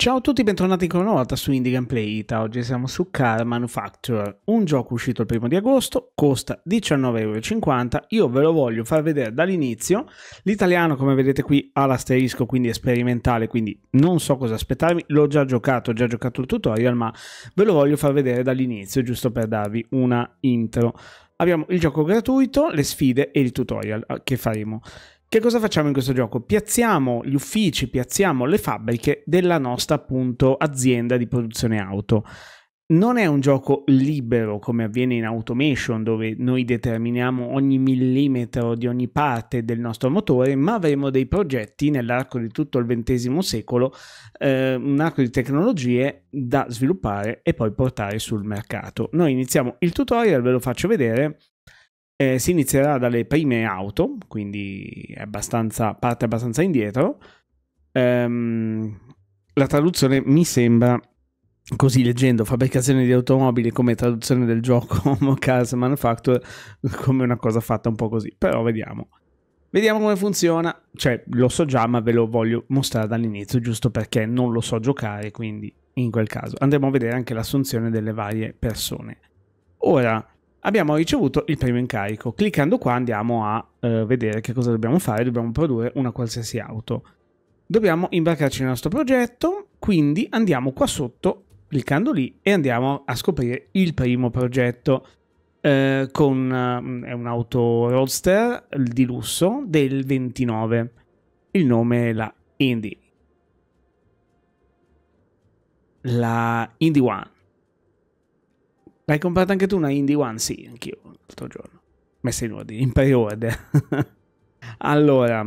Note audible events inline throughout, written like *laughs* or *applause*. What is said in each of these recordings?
Ciao a tutti, bentornati ancora una volta su Indie Gameplay Ita. Oggi siamo su Car Manufacturer, un gioco uscito il primo di agosto, costa 19,50€. Io ve lo voglio far vedere dall'inizio. L'italiano, come vedete qui, ha l'asterisco, quindi è sperimentale, quindi non so cosa aspettarmi. L'ho già giocato, ho già giocato il tutorial, ma ve lo voglio far vedere dall'inizio, giusto per darvi una intro. Abbiamo il gioco gratuito, le sfide e il tutorial eh, che faremo. Che cosa facciamo in questo gioco? Piazziamo gli uffici, piazziamo le fabbriche della nostra appunto azienda di produzione auto. Non è un gioco libero come avviene in automation dove noi determiniamo ogni millimetro di ogni parte del nostro motore, ma avremo dei progetti nell'arco di tutto il XX secolo, eh, un arco di tecnologie da sviluppare e poi portare sul mercato. Noi iniziamo il tutorial, ve lo faccio vedere eh, si inizierà dalle prime auto, quindi abbastanza, parte abbastanza indietro. Ehm, la traduzione mi sembra, così leggendo, fabbricazione di automobili come traduzione del gioco *laughs* Cars Manufacture, come una cosa fatta un po' così. Però vediamo. Vediamo come funziona. Cioè, lo so già, ma ve lo voglio mostrare dall'inizio, giusto perché non lo so giocare, quindi in quel caso andremo a vedere anche l'assunzione delle varie persone. Ora, abbiamo ricevuto il primo incarico. Cliccando qua andiamo a eh, vedere che cosa dobbiamo fare, dobbiamo produrre una qualsiasi auto. Dobbiamo imbarcarci nel nostro progetto, quindi andiamo qua sotto, cliccando lì, e andiamo a scoprire il primo progetto. Eh, con eh, un'auto roadster di lusso del 29. Il nome è la Indy. La Indy One hai comprato anche tu una Indie One? Sì, anch'io l'altro giorno. Messa in ordine, in pre-order. *laughs* allora,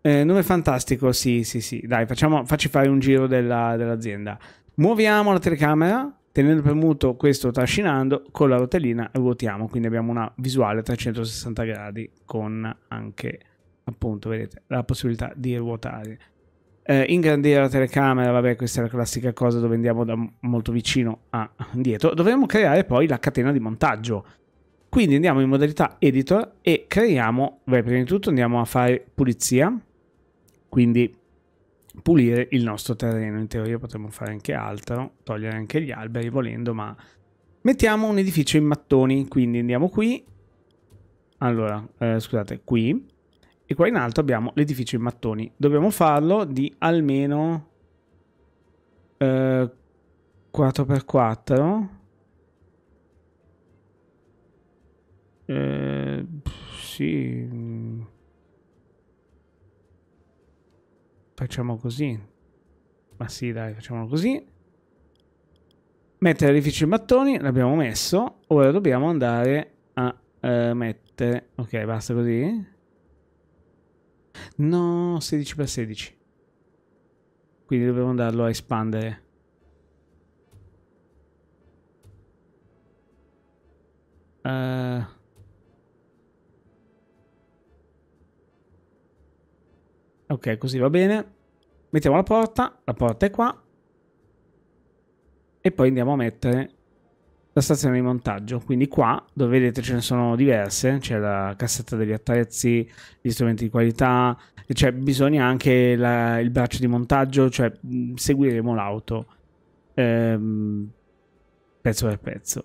eh, nome fantastico, sì, sì, sì. Dai, facciamo, facci fare un giro della, dell'azienda. Muoviamo la telecamera, tenendo premuto questo trascinando, con la rotellina ruotiamo. Quindi abbiamo una visuale a 360 gradi con anche, appunto, vedete, la possibilità di ruotare. Eh, ingrandire la telecamera, vabbè, questa è la classica cosa dove andiamo da molto vicino a dietro. Dovremmo creare poi la catena di montaggio. Quindi andiamo in modalità editor e creiamo, beh, prima di tutto andiamo a fare pulizia, quindi pulire il nostro terreno. In teoria potremmo fare anche altro, togliere anche gli alberi volendo, ma mettiamo un edificio in mattoni, quindi andiamo qui. Allora, eh, scusate, qui e qua in alto abbiamo l'edificio in mattoni. Dobbiamo farlo di almeno eh, 4x4. Eh, sì. Mm. Facciamo così. Ma sì, dai, facciamolo così. Mettere l'edificio in mattoni, l'abbiamo messo. Ora dobbiamo andare a eh, mettere... Ok, basta così. No, 16x16. Quindi dobbiamo andarlo a espandere. Uh. Ok, così va bene. Mettiamo la porta, la porta è qua. E poi andiamo a mettere la stazione di montaggio. Quindi qua, dove vedete, ce ne sono diverse, c'è la cassetta degli attrezzi, gli strumenti di qualità, cioè bisogna anche la, il braccio di montaggio, cioè seguiremo l'auto ehm, pezzo per pezzo.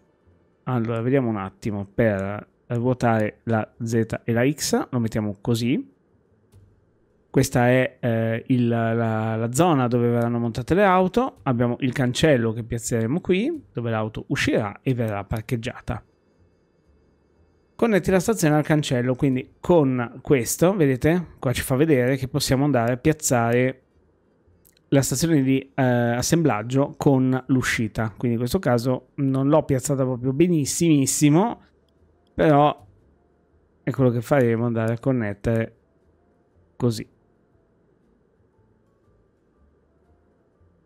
Allora, vediamo un attimo per ruotare la Z e la X, lo mettiamo così questa è eh, il, la, la, zona dove verranno montate le auto. Abbiamo il cancello che piazzeremo qui, dove l'auto uscirà e verrà parcheggiata. Connetti la stazione al cancello, quindi con questo, vedete, qua ci fa vedere che possiamo andare a piazzare la stazione di eh, assemblaggio con l'uscita. Quindi in questo caso non l'ho piazzata proprio benissimissimo, però è quello che faremo, andare a connettere così.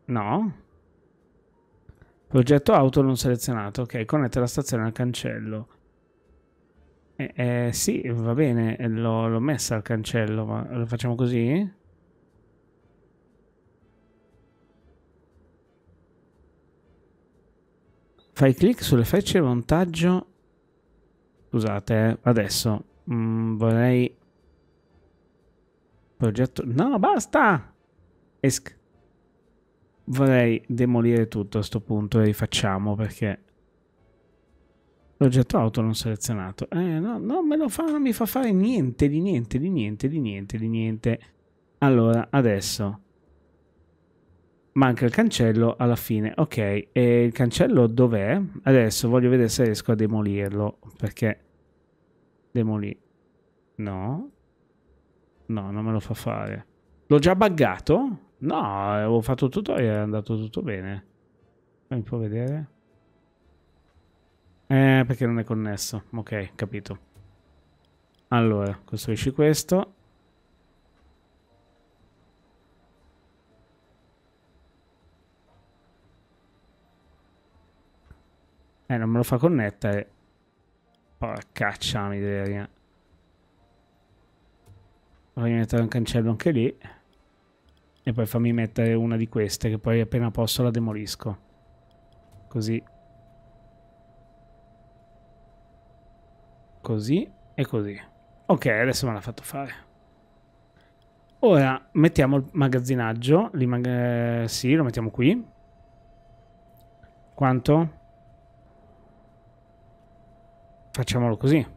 No. Progetto auto non selezionato. Ok, connette la stazione al cancello. Eh, eh, sì, va bene, eh, l'ho, messa al cancello, ma lo facciamo così? Fai clic sulle frecce montaggio. Scusate, eh, adesso mm, vorrei... Progetto... No, basta! Esc vorrei demolire tutto a sto punto e rifacciamo perché l'oggetto auto non selezionato eh no, non me lo fa, non mi fa fare niente di niente di niente di niente di niente allora adesso manca il cancello alla fine ok e il cancello dov'è adesso voglio vedere se riesco a demolirlo perché demolì no no non me lo fa fare l'ho già buggato No, avevo fatto tutto e è andato tutto bene. Fammi un po' vedere. Eh, perché non è connesso. Ok, capito. Allora, costruisci questo. Eh, non me lo fa connettere. Porcaccia miseria. Voglio mettere un cancello anche lì. E poi fammi mettere una di queste, che poi appena posso la demolisco. Così. Così e così. Ok, adesso me l'ha fatto fare. Ora mettiamo il magazzinaggio, mag eh, sì, lo mettiamo qui. Quanto? Facciamolo così.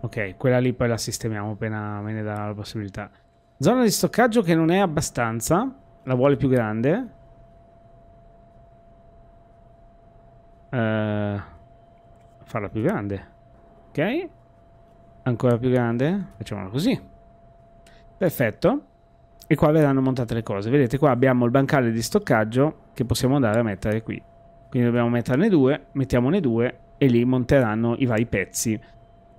Ok, quella lì poi la sistemiamo appena me ne darà la possibilità. Zona di stoccaggio che non è abbastanza. La vuole più grande. Uh, farla più grande. Ok. Ancora più grande. Facciamola così. Perfetto. E qua verranno montate le cose. Vedete qua abbiamo il bancale di stoccaggio che possiamo andare a mettere qui. Quindi dobbiamo metterne due. Mettiamone due. E lì monteranno i vari pezzi.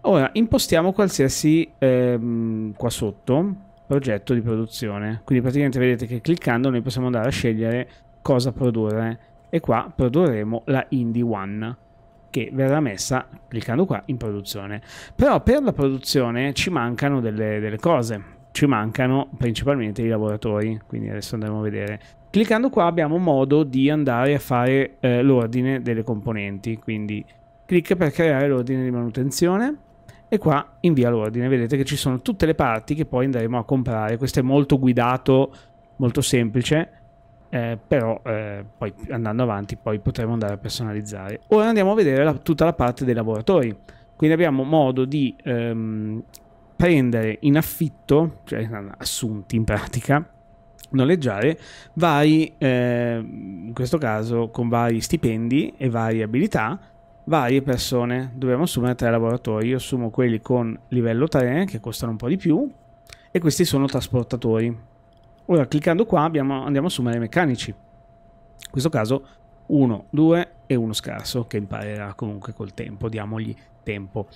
Ora impostiamo qualsiasi ehm, qua sotto progetto di produzione. Quindi praticamente vedete che cliccando noi possiamo andare a scegliere cosa produrre e qua produrremo la Indie One che verrà messa cliccando qua in produzione. Però per la produzione ci mancano delle, delle cose, ci mancano principalmente i lavoratori, quindi adesso andremo a vedere. Cliccando qua abbiamo modo di andare a fare eh, l'ordine delle componenti, quindi clicca per creare l'ordine di manutenzione e qua invia l'ordine. Vedete che ci sono tutte le parti che poi andremo a comprare. Questo è molto guidato, molto semplice, eh, però eh, poi andando avanti poi potremo andare a personalizzare. Ora andiamo a vedere la, tutta la parte dei lavoratori. Quindi abbiamo modo di ehm, prendere in affitto, cioè assunti in pratica, noleggiare vari, eh, in questo caso con vari stipendi e varie abilità varie persone, dobbiamo assumere tre lavoratori, io assumo quelli con livello 3 che costano un po' di più e questi sono trasportatori. Ora cliccando qua abbiamo, andiamo a assumere i meccanici, in questo caso uno, due e uno scarso che imparerà comunque col tempo, diamogli tempo.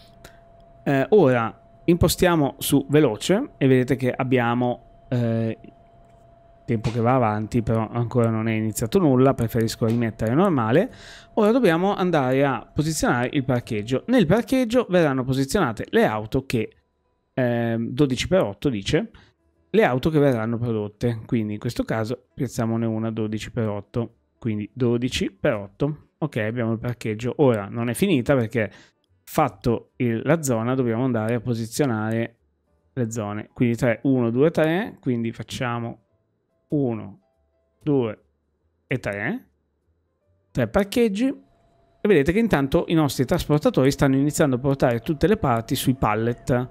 Eh, ora impostiamo su veloce e vedete che abbiamo eh, tempo che va avanti, però ancora non è iniziato nulla, preferisco rimettere normale. Ora dobbiamo andare a posizionare il parcheggio. Nel parcheggio verranno posizionate le auto che, eh, 12x8 dice, le auto che verranno prodotte. Quindi in questo caso piazziamone una 12x8, quindi 12x8. Ok, abbiamo il parcheggio. Ora non è finita perché fatto il, la zona dobbiamo andare a posizionare le zone. Quindi 3, 1, 2, 3, quindi facciamo 1, 2 e 3, 3 parcheggi e vedete che intanto i nostri trasportatori stanno iniziando a portare tutte le parti sui pallet.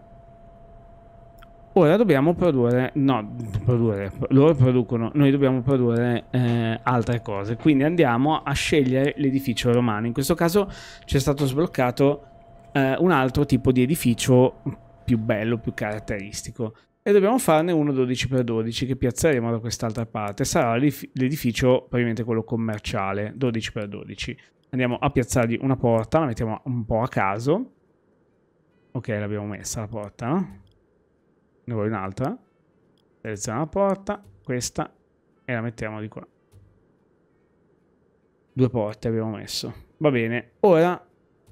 Ora dobbiamo produrre, no, produrre, loro producono, noi dobbiamo produrre eh, altre cose, quindi andiamo a scegliere l'edificio romano. In questo caso ci è stato sbloccato eh, un altro tipo di edificio più bello, più caratteristico e dobbiamo farne uno 12x12 che piazzeremo da quest'altra parte. Sarà l'edificio probabilmente quello commerciale 12x12. Andiamo a piazzargli una porta, la mettiamo un po' a caso. Ok, l'abbiamo messa la porta. Ne voglio un'altra. Selezioniamo la porta, questa, e la mettiamo di qua. Due porte abbiamo messo. Va bene, ora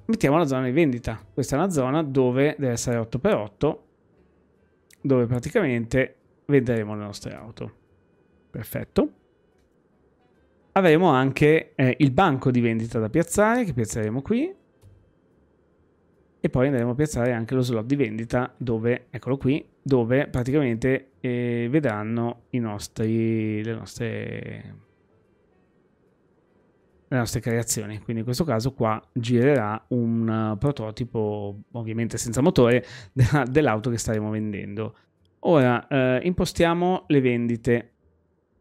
mettiamo la zona di vendita. Questa è una zona dove deve essere 8x8 dove praticamente venderemo le nostre auto. Perfetto. Avremo anche eh, il banco di vendita da piazzare che piazzeremo qui e poi andremo a piazzare anche lo slot di vendita dove, eccolo qui, dove praticamente eh, vedranno i nostri, le nostre le nostre creazioni. Quindi in questo caso qua girerà un eh, prototipo, ovviamente senza motore, *laughs* dell'auto che staremo vendendo. Ora eh, impostiamo le vendite.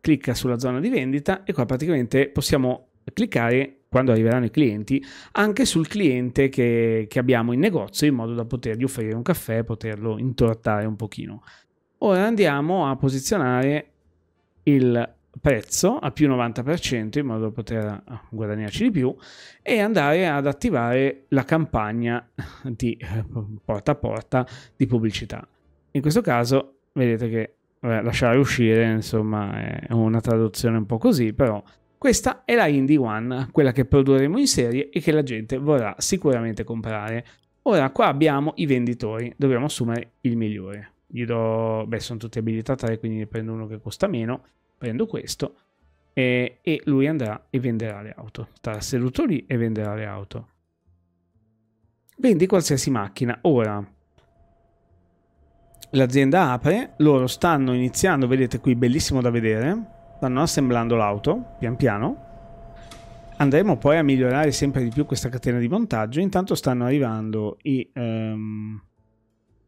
Clicca sulla zona di vendita e qua praticamente possiamo cliccare quando arriveranno i clienti, anche sul cliente che, che, abbiamo in negozio, in modo da potergli offrire un caffè, e poterlo intortare un pochino. Ora andiamo a posizionare il prezzo a più 90% in modo da poter ah, guadagnarci di più e andare ad attivare la campagna di eh, porta a porta di pubblicità. In questo caso vedete che vabbè, lasciare uscire insomma è una traduzione un po' così però questa è la Indie One, quella che produrremo in serie e che la gente vorrà sicuramente comprare. Ora qua abbiamo i venditori, dobbiamo assumere il migliore. Gli do, beh, sono tutti abilità 3 quindi ne prendo uno che costa meno prendo questo e, e lui andrà e venderà le auto. Starà seduto lì e venderà le auto. Vendi qualsiasi macchina. Ora, l'azienda apre, loro stanno iniziando, vedete qui, bellissimo da vedere, stanno assemblando l'auto, pian piano. Andremo poi a migliorare sempre di più questa catena di montaggio. Intanto stanno arrivando i um,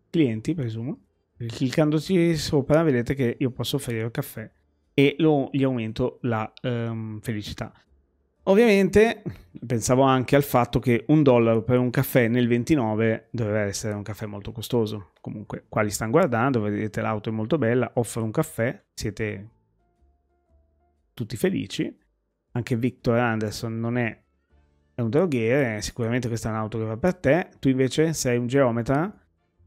clienti, presumo. Cliccandoci sopra vedete che io posso offrire caffè e lo, gli aumento la um, felicità. Ovviamente pensavo anche al fatto che un dollaro per un caffè nel 29 doveva essere un caffè molto costoso. Comunque, qua li stanno guardando, vedete l'auto è molto bella, offre un caffè, siete tutti felici. Anche Victor Anderson non è, è un droghiere, sicuramente questa è un'auto che va per te. Tu invece sei un geometra,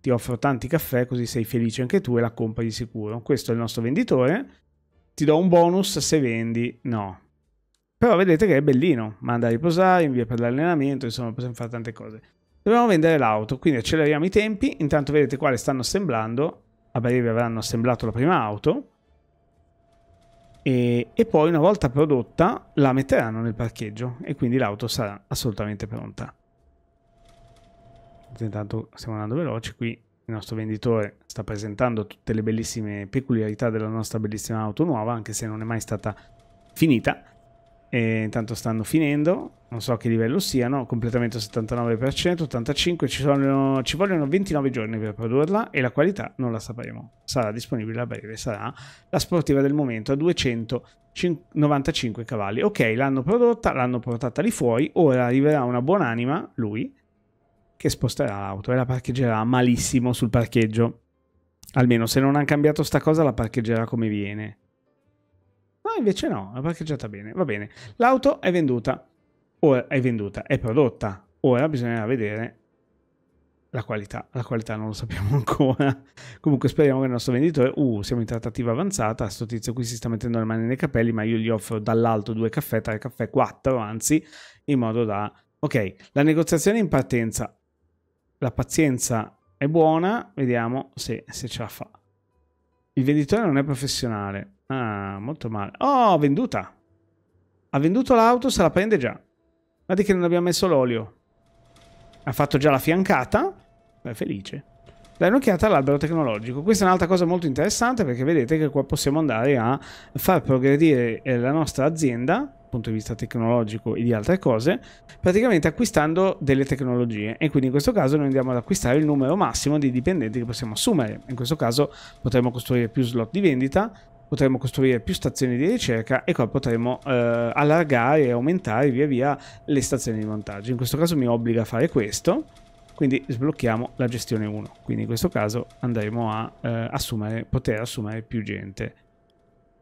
ti offro tanti caffè così sei felice anche tu e la compri di sicuro. Questo è il nostro venditore ti do un bonus se vendi, no. Però vedete che è bellino, manda a riposare, invia per l'allenamento, insomma possiamo fare tante cose. Dobbiamo vendere l'auto, quindi acceleriamo i tempi, intanto vedete quale stanno assemblando, a breve avranno assemblato la prima auto, e, e poi una volta prodotta la metteranno nel parcheggio e quindi l'auto sarà assolutamente pronta. Intanto stiamo andando veloci qui, il nostro venditore sta presentando tutte le bellissime peculiarità della nostra bellissima auto nuova, anche se non è mai stata finita. E intanto stanno finendo, non so a che livello siano, completamento 79%, 85%, ci, sono, ci vogliono 29 giorni per produrla e la qualità non la sapremo. Sarà disponibile a breve, sarà la sportiva del momento a 295 cavalli. Ok, l'hanno prodotta, l'hanno portata lì fuori, ora arriverà una buonanima, lui, che sposterà l'auto e la parcheggerà malissimo sul parcheggio. Almeno se non hanno cambiato sta cosa la parcheggerà come viene. No, invece no, la parcheggiata bene. Va bene. L'auto è venduta. Ora è venduta, è prodotta. Ora bisognerà vedere la qualità. La qualità non lo sappiamo *laughs* ancora. Comunque speriamo che il nostro venditore... Uh, siamo in trattativa avanzata. Sto tizio qui si sta mettendo le mani nei capelli, ma io gli offro dall'alto due caffè, tre caffè, quattro anzi, in modo da... Ok, la negoziazione è in partenza la pazienza è buona, vediamo se, se ce la fa. Il venditore non è professionale. Ah, molto male. Oh, venduta. Ha venduto l'auto, se la prende già. Guardi che non abbiamo messo l'olio. Ha fatto già la fiancata. Beh, felice. Dai un'occhiata all'albero tecnologico. Questa è un'altra cosa molto interessante perché vedete che qua possiamo andare a far progredire eh, la nostra azienda punto di vista tecnologico e di altre cose, praticamente acquistando delle tecnologie e quindi in questo caso noi andiamo ad acquistare il numero massimo di dipendenti che possiamo assumere. In questo caso potremmo costruire più slot di vendita, potremmo costruire più stazioni di ricerca e qua potremo eh, allargare e aumentare via via le stazioni di montaggio. In questo caso mi obbliga a fare questo, quindi sblocchiamo la gestione 1. Quindi in questo caso andremo a eh, assumere, poter assumere più gente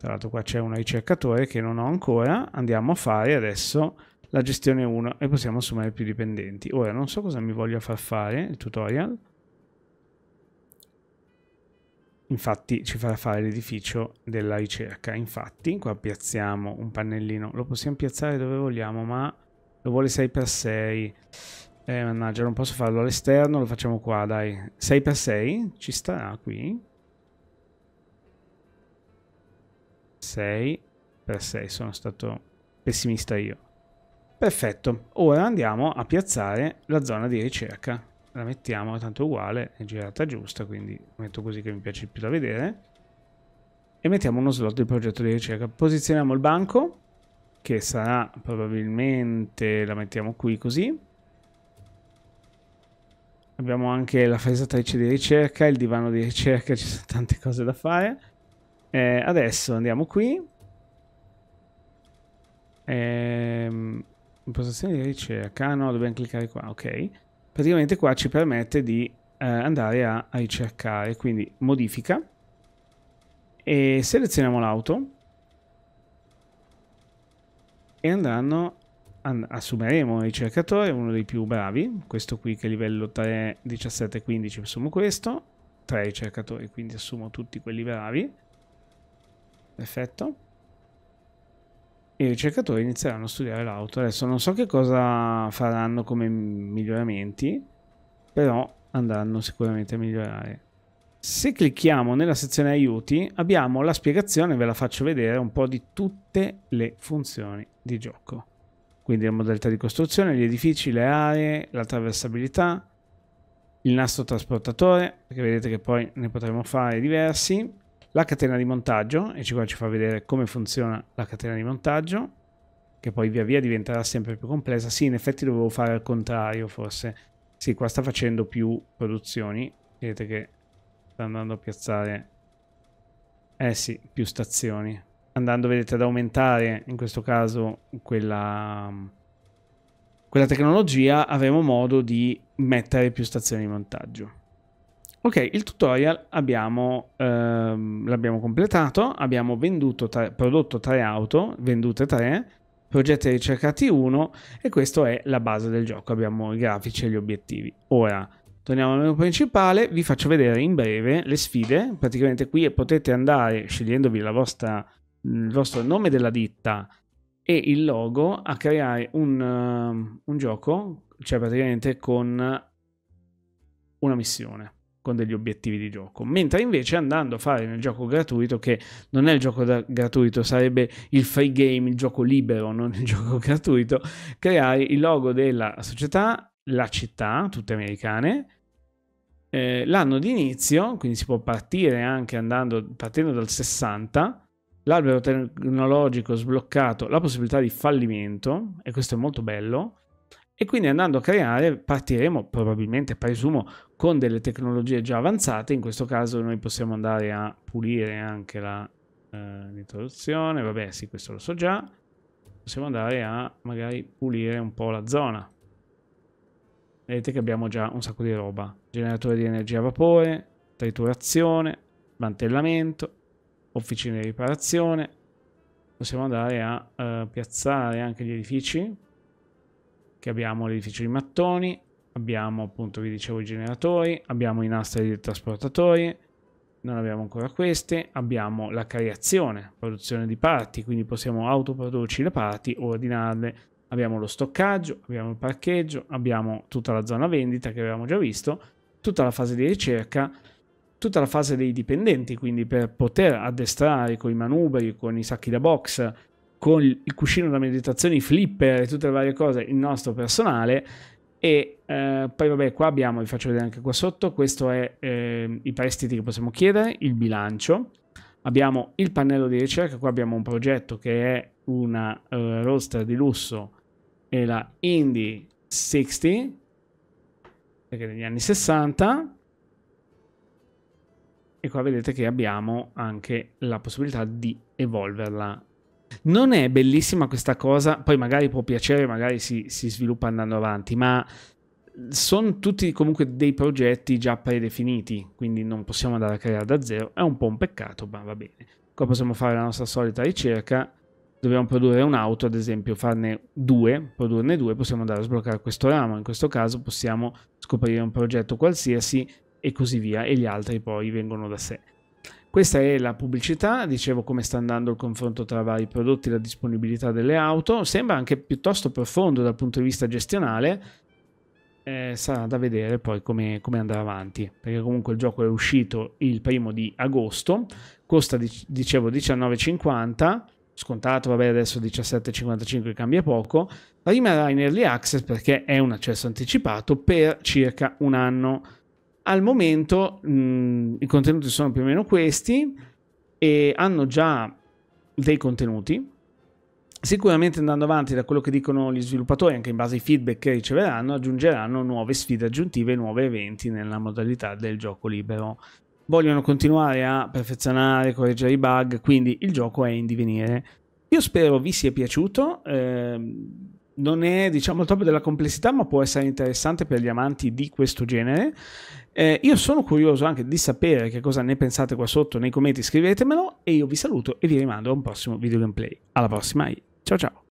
tra l'altro qua c'è un ricercatore che non ho ancora, andiamo a fare adesso la gestione 1 e possiamo assumere più dipendenti. Ora non so cosa mi voglia far fare il tutorial, infatti ci farà fare l'edificio della ricerca. Infatti qua piazziamo un pannellino, lo possiamo piazzare dove vogliamo ma lo vuole 6x6. Eh mannaggia non posso farlo all'esterno, lo facciamo qua dai. 6x6 ci starà qui. 6 per 6 sono stato pessimista io. Perfetto, ora andiamo a piazzare la zona di ricerca. La mettiamo tanto uguale, è girata giusta, quindi metto così che mi piace più da vedere. E mettiamo uno slot del progetto di ricerca. Posizioniamo il banco, che sarà probabilmente, la mettiamo qui così. Abbiamo anche la fresatrice di ricerca, il divano di ricerca, ci sono tante cose da fare. Eh, adesso andiamo qui. Ehm, impostazioni di ricerca. No, dobbiamo cliccare qua, ok. Praticamente qua ci permette di eh, andare a, a ricercare. Quindi modifica. E selezioniamo l'auto. E andranno assumeremo un ricercatore, uno dei più bravi, questo qui che è livello 3, 17, 15, assumo questo, 3 ricercatori, quindi assumo tutti quelli bravi, Perfetto. I ricercatori inizieranno a studiare l'auto. Adesso non so che cosa faranno come miglioramenti, però andranno sicuramente a migliorare. Se clicchiamo nella sezione aiuti abbiamo la spiegazione, ve la faccio vedere, un po' di tutte le funzioni di gioco. Quindi la modalità di costruzione, gli edifici, le aree, la traversabilità, il nastro trasportatore, perché vedete che poi ne potremo fare diversi, la catena di montaggio, e qua ci fa vedere come funziona la catena di montaggio, che poi via via diventerà sempre più complessa. Sì, in effetti dovevo fare al contrario, forse. Sì, qua sta facendo più produzioni. Vedete che sta andando a piazzare... Eh sì, più stazioni. Andando, vedete, ad aumentare, in questo caso, quella quella tecnologia avremo modo di mettere più stazioni di montaggio. Ok, il tutorial abbiamo, ehm, l'abbiamo completato, abbiamo venduto tre, prodotto tre auto, vendute tre, progetti ricercati uno e questa è la base del gioco, abbiamo i grafici e gli obiettivi. Ora torniamo al menu principale, vi faccio vedere in breve le sfide, praticamente qui potete andare scegliendovi vostra, il vostro nome della ditta e il logo a creare un, uh, un gioco, cioè praticamente con una missione con degli obiettivi di gioco, mentre invece andando a fare nel gioco gratuito, che non è il gioco da- gratuito, sarebbe il free game, il gioco libero, non il *laughs* gioco gratuito, creare il logo della società, la città, tutte americane, eh, l'anno di inizio, quindi si può partire anche andando, partendo dal 60, l'albero tecnologico sbloccato, la possibilità di fallimento, e questo è molto bello, e quindi andando a creare partiremo probabilmente, presumo, con delle tecnologie già avanzate, in questo caso noi possiamo andare a pulire anche la, eh, l'introduzione, vabbè sì questo lo so già, possiamo andare a magari pulire un po' la zona. Vedete che abbiamo già un sacco di roba, generatore di energia a vapore, triturazione, mantellamento, officine di riparazione, possiamo andare a eh, piazzare anche gli edifici, che abbiamo l'edificio di mattoni, abbiamo appunto vi dicevo i generatori abbiamo i nastri di trasportatori non abbiamo ancora questi abbiamo la creazione produzione di parti quindi possiamo autoprodurci le parti ordinarle abbiamo lo stoccaggio abbiamo il parcheggio abbiamo tutta la zona vendita che avevamo già visto tutta la fase di ricerca tutta la fase dei dipendenti quindi per poter addestrare con i manubri con i sacchi da box con il cuscino da meditazione i flipper e tutte le varie cose il nostro personale e eh, poi vabbè, qua abbiamo, vi faccio vedere anche qua sotto, questo è eh, i prestiti che possiamo chiedere, il bilancio. Abbiamo il pannello di ricerca, qua abbiamo un progetto che è una uh, eh, roster di lusso, è la Indy 60, perché degli anni 60. E qua vedete che abbiamo anche la possibilità di evolverla non è bellissima questa cosa, poi magari può piacere, magari si, si sviluppa andando avanti, ma sono tutti comunque dei progetti già predefiniti, quindi non possiamo andare a creare da zero. È un po' un peccato, ma va bene. Qua possiamo fare la nostra solita ricerca. Dobbiamo produrre un'auto, ad esempio, farne due, produrne due, possiamo andare a sbloccare questo ramo. In questo caso possiamo scoprire un progetto qualsiasi e così via, e gli altri poi vengono da sé. Questa è la pubblicità, dicevo come sta andando il confronto tra vari prodotti, la disponibilità delle auto, sembra anche piuttosto profondo dal punto di vista gestionale, eh, sarà da vedere poi come, come, andrà avanti, perché comunque il gioco è uscito il primo di agosto, costa dicevo 19,50, scontato, vabbè adesso 17,55 cambia poco, rimarrà in early access perché è un accesso anticipato per circa un anno al momento mh, i contenuti sono più o meno questi e hanno già dei contenuti. Sicuramente andando avanti da quello che dicono gli sviluppatori, anche in base ai feedback che riceveranno, aggiungeranno nuove sfide aggiuntive, nuovi eventi nella modalità del gioco libero. Vogliono continuare a perfezionare, correggere i bug, quindi il gioco è in divenire. Io spero vi sia piaciuto. Ehm non è diciamo il top della complessità, ma può essere interessante per gli amanti di questo genere. Eh, io sono curioso anche di sapere che cosa ne pensate qua sotto nei commenti, scrivetemelo e io vi saluto e vi rimando a un prossimo video gameplay. Alla prossima, ciao ciao!